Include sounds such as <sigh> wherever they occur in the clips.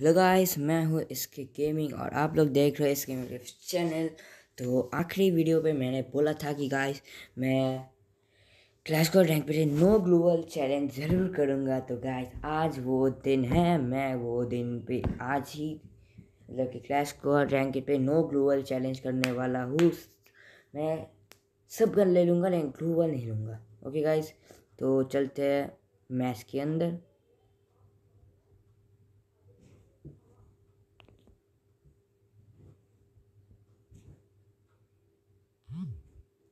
hello guys मैं हूँ इसके गेमिंग और आप लोग देख रहे हो इसके मेरे चैनल तो आखिरी वीडियो पे मैंने बोला था कि गाइस मैं क्लास को रैंक पे नो ग्लोबल चैलेंज ज़रूर करूँगा तो गाइस आज वो दिन है मैं वो दिन पे आज ही मतलब कि क्लास को रैंक पे नो ग्लोबल चैलेंज करने वाला हूँ मैं सब गन ले लूँगा लेकिन ग्लोबल नहीं लूँगा ओके गाइज तो चलते हैं मैच के अंदर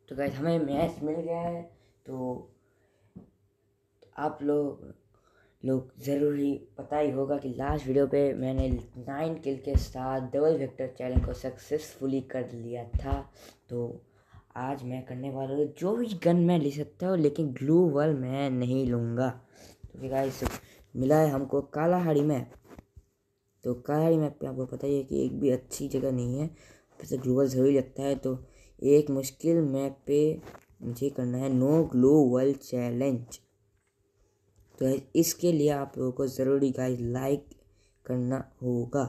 तो गैस हमें मैच मिल गया है तो आप लोग लोग ज़रूरी पता ही होगा कि लास्ट वीडियो पे मैंने नाइन किल के साथ डबल वेक्टर चैलेंज को सक्सेसफुली कर लिया था तो आज मैं करने वाला हूँ जो भी गन मैं ले सकता हूँ लेकिन ग्लू वल मैं नहीं लूँगा क्योंकि तो गाइस मिला है हमको काला हाड़ी मैप तो काला हाड़ी मैप पे आपको पता ही है कि एक भी अच्छी जगह नहीं है फिर से वल ज़रूरी लगता है तो एक मुश्किल मैप पे मुझे करना है नो ग्लो वर्ल्ड चैलेंज तो इसके लिए आप लोगों को ज़रूरी गाइस लाइक करना होगा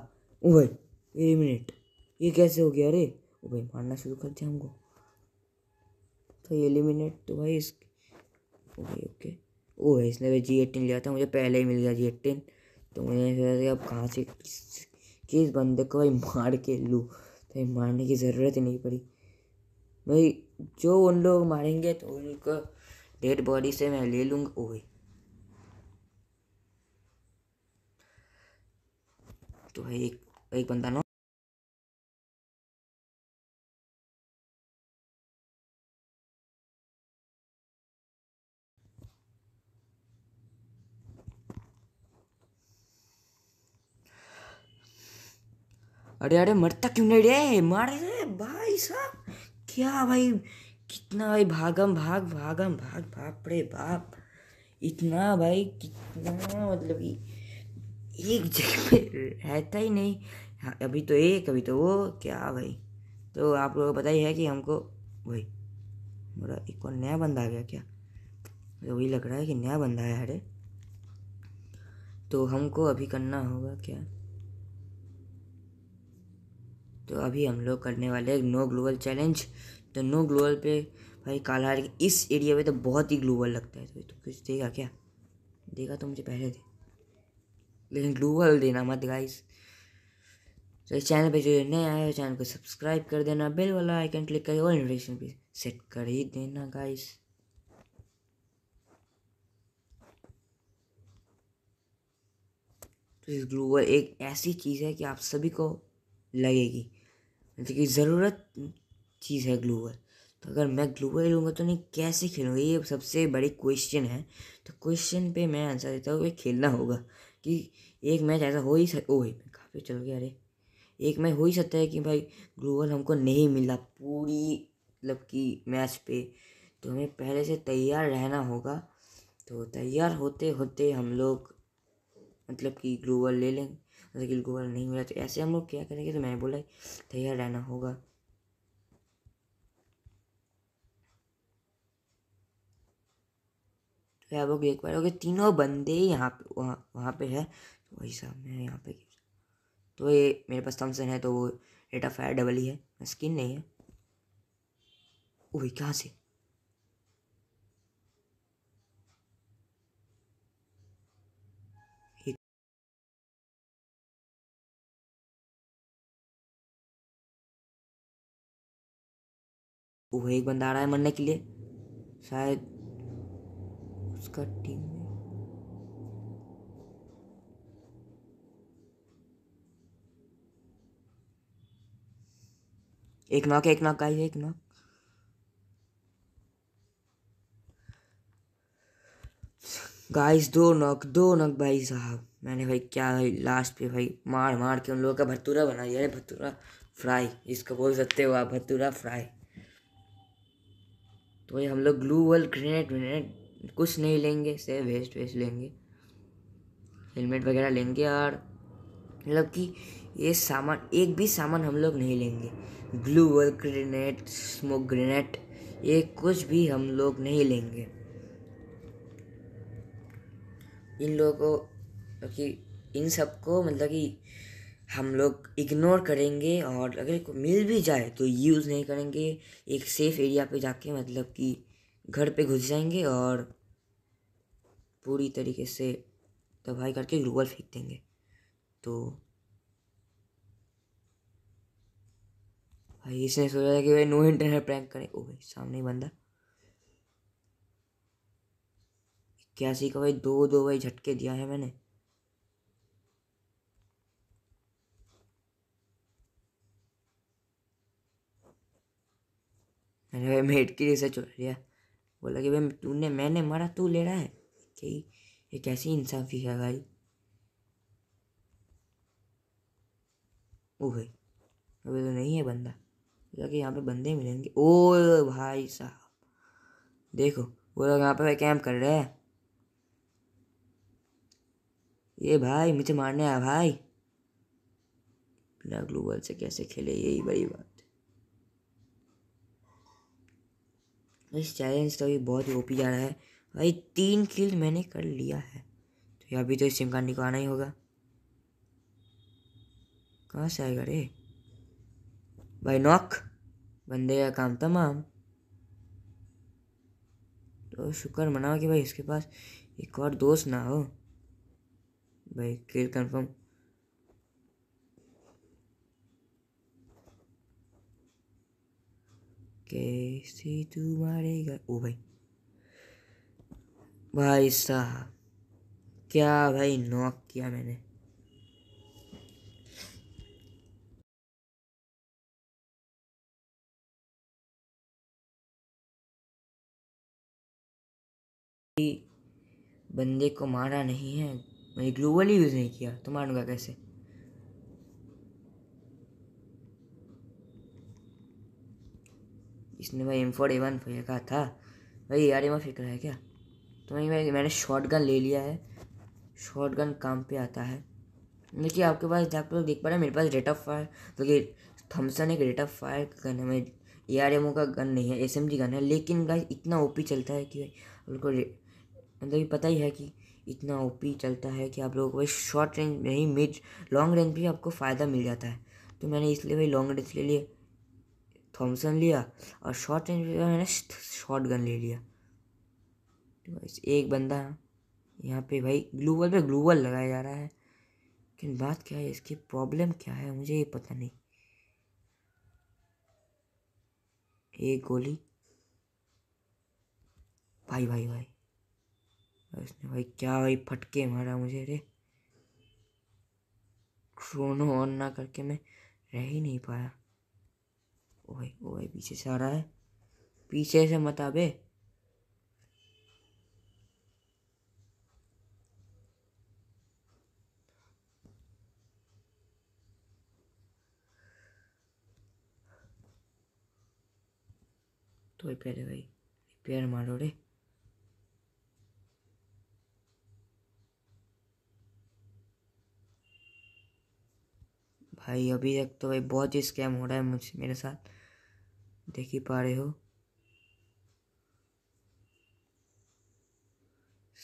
ओ भाई एक मिनट ये कैसे हो गया अरे ओ भाई मारना शुरू कर दिया हमको तो एलिमिनेट तो भाई इस ओ भाई ओके ओ भाई इसने भी जी एटीन लिया था मुझे पहले ही मिल गया जी एटीन तो मुझे अब कहाँ से किस किस बंदे को भाई मार के लूँ तो भाई मारने की ज़रूरत ही नहीं पड़ी भाई जो उन लोग मारेंगे तो उनको डेड बॉडी से मैं ले लूँगा ओए तो भाई एक एक बंदा ना अरे अरे मरता क्यों नहीं रे मार रे भाई साहब क्या भाई कितना भाई भागम भाग भागम भाग बाप रे बाप इतना भाई कितना मतलब कि एक जगह पे रहता ही नहीं हाँ, अभी तो एक अभी तो वो क्या भाई तो आप लोगों को पता ही है कि हमको भाई मेरा एक और नया बंदा आ गया क्या वही लग रहा है कि नया बंदा है अरे तो हमको अभी करना होगा क्या तो अभी हम लोग करने वाले हैं नो ग्लोबल चैलेंज तो नो ग्लोबल पे भाई काला इस एरिया में तो बहुत ही ग्लोबल लगता है तो, तो कुछ देगा क्या देगा तो मुझे पहले दे लेकिन ग्लोबल देना मत गाइस तो इस चैनल पे जो नए आए हो चैनल को सब्सक्राइब कर देना बेल वाला आइकन क्लिक करके और नोटिफिकेशन भी सेट कर ही देना गाइस तो इस ग्लोबल एक ऐसी चीज़ है कि आप सभी को लगेगी क्योंकि ज़रूरत चीज़ है ग्लोबल तो अगर मैं ग्लोबल लूँगा तो नहीं कैसे खेलूँगा ये सबसे बड़ी क्वेश्चन है तो क्वेश्चन पे मैं आंसर देता हूँ कि खेलना होगा कि एक मैच ऐसा हो ही सक ओ काफ़ी चल गया अरे एक मैच हो ही सकता है कि भाई ग्लोबल हमको नहीं मिला पूरी मतलब कि मैच पे तो हमें पहले से तैयार रहना होगा तो तैयार होते होते हम लोग मतलब कि ग्लोबल ले लेंगे जैसे गिल गोबर नहीं मिला तो ऐसे हम लोग क्या करेंगे तो मैंने बोला तैयार रहना होगा तो आप लोग देख पा रहे हो तीनों बंदे यहाँ पे वहाँ वहाँ पे है तो वही साहब मैं यहाँ पे तो ये मेरे पास थम्सन है तो वो रेट ऑफ फायर डबल ही है स्किन नहीं है वही कहाँ से वो एक बंदा आ रहा है मरने के लिए शायद उसका टीम एक नॉक एक नॉक आई एक नॉक गाइस दो नॉक दो नॉक भाई साहब मैंने भाई क्या भाई लास्ट पे भाई मार मार के उन लोगों का भतूरा बना दिया भतूरा फ्राई इसको बोल सकते हो आप भतूरा फ्राई तो वही हम लोग ग्लू वल ग्रेनेड व्रेनेड कुछ नहीं लेंगे से वेस्ट वेस्ट लेंगे हेलमेट वगैरह लेंगे और मतलब कि ये सामान एक भी सामान हम लोग नहीं लेंगे ग्लू वल ग्रेनेड स्मोक ग्रेनेड ये कुछ भी हम लोग नहीं लेंगे इन लोगों को मतलब कि इन सबको मतलब कि हम लोग इग्नोर करेंगे और अगर को मिल भी जाए तो यूज़ नहीं करेंगे एक सेफ़ एरिया पे जाके मतलब कि घर पे घुस जाएंगे और पूरी तरीके से तबाही करके ग्लोबल फेंक देंगे तो भाई इसने सोचा था कि भाई नो इंटरनेट प्रैंक करें ओ भाई सामने बंदा इक्यासी का भाई दो दो भाई झटके दिया है मैंने मैंने भाई मेट की जैसे चल लिया बोला कि भाई तूने मैंने मारा तू ले रहा है कि ये कैसी इंसाफी है भाई ओ भाई अभी तो नहीं है बंदा बोला कि यहाँ पे बंदे मिलेंगे ओ भाई साहब देखो वो लोग यहाँ पे कैंप कर रहे हैं ये भाई मुझे मारने आया भाई बिना ग्लोबल से कैसे खेले यही बड़ी बात इस चैलेंज तो भी बहुत ही ओपी जा रहा है भाई तीन किल मैंने कर लिया है तो ये अभी तो इस सिम कार्ड आना ही होगा कहाँ से आएगा रे भाई नॉक बंदे का काम तमाम तो शुक्र मनाओ कि भाई इसके पास एक और दोस्त ना हो भाई किल कंफर्म कैसी तुम्हारे घर ओ भाई भाई साहब क्या भाई नॉक किया मैंने बंदे को मारा नहीं है मैंने ग्लोबली यूज़ नहीं किया तो मारूंगा कैसे इसने भाई एम फोर ए वन फेंका था भाई यार एम फेंक रहा है क्या तो भाई भाई मैंने शॉर्ट गन ले लिया है शॉर्ट गन काम पे आता है देखिए आपके पास आप लोग तो देख पा रहे हैं मेरे पास रेट ऑफ फायर तो ये थम्सन एक रेट ऑफ फायर का गन है भाई ए आर एम ओ का गन नहीं है एस एम जी गन है लेकिन गाइस इतना ओ पी चलता है कि आप लोग को मतलब पता ही है कि इतना ओ पी चलता है कि आप लोगों को भाई शॉर्ट रेंज नहीं मिड लॉन्ग रेंज भी आपको फ़ायदा मिल जाता है तो मैंने इसलिए भाई लॉन्ग रेंज के लिए थॉमसन लिया और शॉर्ट रेंज मैंने शॉर्ट गन ले लिया एक बंदा यहाँ पे भाई ग्लूवल पे ग्लूवल लगाया जा रहा है लेकिन बात क्या है इसकी प्रॉब्लम क्या है मुझे ये पता नहीं एक गोली भाई भाई भाई उसने भाई क्या भाई फटके मारा मुझे रे क्रोनो ऑन ना करके मैं रह ही नहीं पाया ओए ओए पीछे से आ रहा है पीछे से मत आबे तो पहले भाई रिपेयर मारो रे भाई अभी तक तो भाई बहुत ही स्कैम हो रहा है मुझ मेरे साथ देख ही पा रहे हो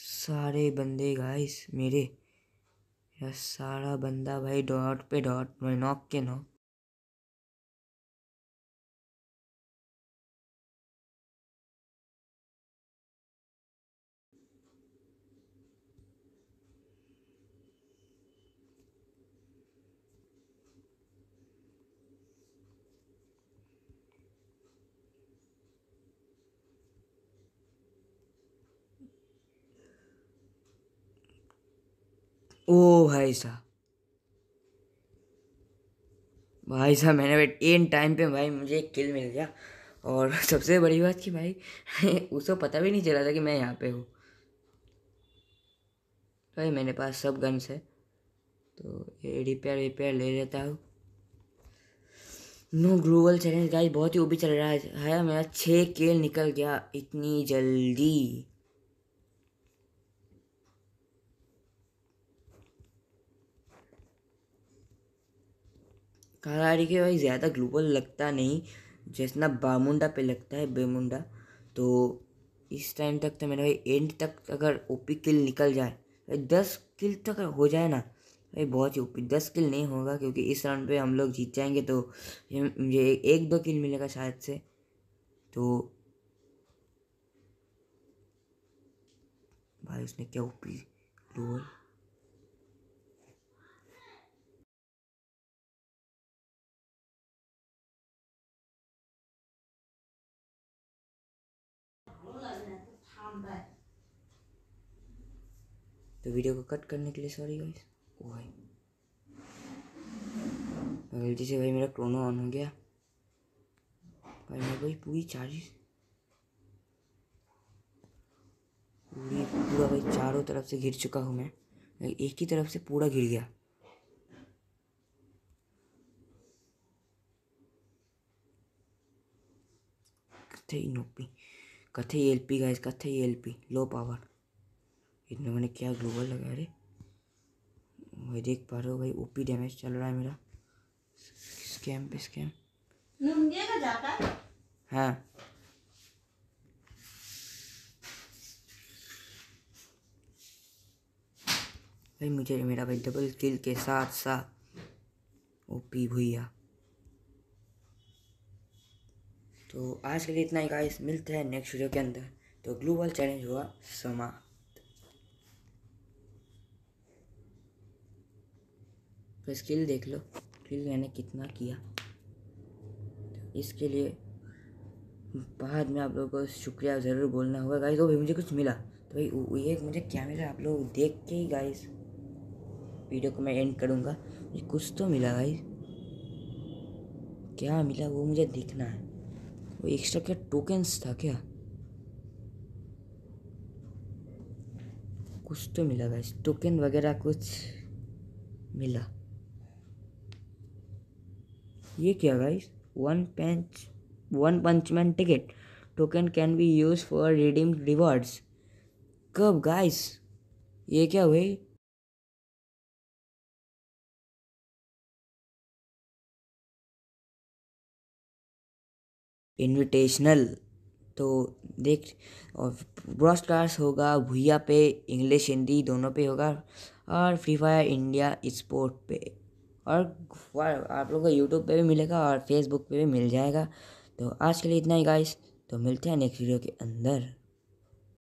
सारे बंदे गाइस मेरे यार सारा बंदा भाई डॉट पे डॉट नॉक के नॉक ओ भाई साहब भाई साहब मैंने वेट एन टाइम पे भाई मुझे एक किल मिल गया और <laughs> सबसे बड़ी बात कि भाई <laughs> उसको पता भी नहीं चला था कि मैं यहाँ पे हूँ भाई मेरे पास सब गन्स है तो ये रिपेयर रिपेयर ले लेता हूँ नो ग्लोबल चैलेंज गाइस बहुत ही वो भी चल रहा है मेरा छः केल निकल गया इतनी जल्दी कालाहारी के भाई ज़्यादा ग्लोबल लगता नहीं जितना बामुंडा पे लगता है बेमुंडा तो इस टाइम तक तो मेरा भाई एंड तक अगर ओपी किल निकल जाए भाई दस किल तक हो जाए ना भाई बहुत ही ओपी दस किल नहीं होगा क्योंकि इस राउंड पे हम लोग जीत जाएंगे तो मुझे एक दो किल मिलेगा शायद से तो भाई उसने क्या ओपी ग्लोबल तो वीडियो को कट करने के लिए सॉरी गाइस ओ भाई गलती से भाई मेरा क्रोनो ऑन हो गया भाई मैं भाई पूरी चार्जिस पूरी पूरा भाई चारों तरफ से घिर चुका हूँ मैं एक ही तरफ से पूरा घिर गया कथे नोपी कथे एल पी गाइस कथे एल पी लो पावर इतने मैंने क्या ग्लोबल लगा अरे भाई देख पा रहे हो भाई ओपी डैमेज चल रहा है मेरा स्कैम पे स्कैम हाँ भाई मुझे मेरा भाई डबल किल के साथ साथ ओपी भैया तो आज के लिए इतना ही गाइस मिलते हैं नेक्स्ट वीडियो के अंदर तो ग्लोबल चैलेंज हुआ समा तो स्किल देख लो स्किल मैंने कितना किया इसके लिए बाद में आप लोगों को शुक्रिया ज़रूर बोलना होगा गाइस तो भी मुझे कुछ मिला तो भाई ये मुझे क्या मिला आप लोग देख के ही गाइस वीडियो को मैं एंड करूँगा कुछ तो मिला गाइस क्या मिला वो मुझे देखना है वो एक्स्ट्रा क्या टोकन्स था क्या कुछ तो मिला गाइस टोकन वगैरह कुछ मिला ये क्या guys one punch one punch man ticket token can be use for redeem rewards कब गाइस ये क्या हुई इनविटेशनल तो देख और ब्रॉडकास्ट होगा भूया पे इंग्लिश हिंदी दोनों पे होगा और फ्री फायर इंडिया स्पोर्ट पे और आप लोग को यूट्यूब पे भी मिलेगा और फेसबुक पे भी मिल जाएगा तो आज के लिए इतना ही गाइस तो मिलते हैं नेक्स्ट वीडियो के अंदर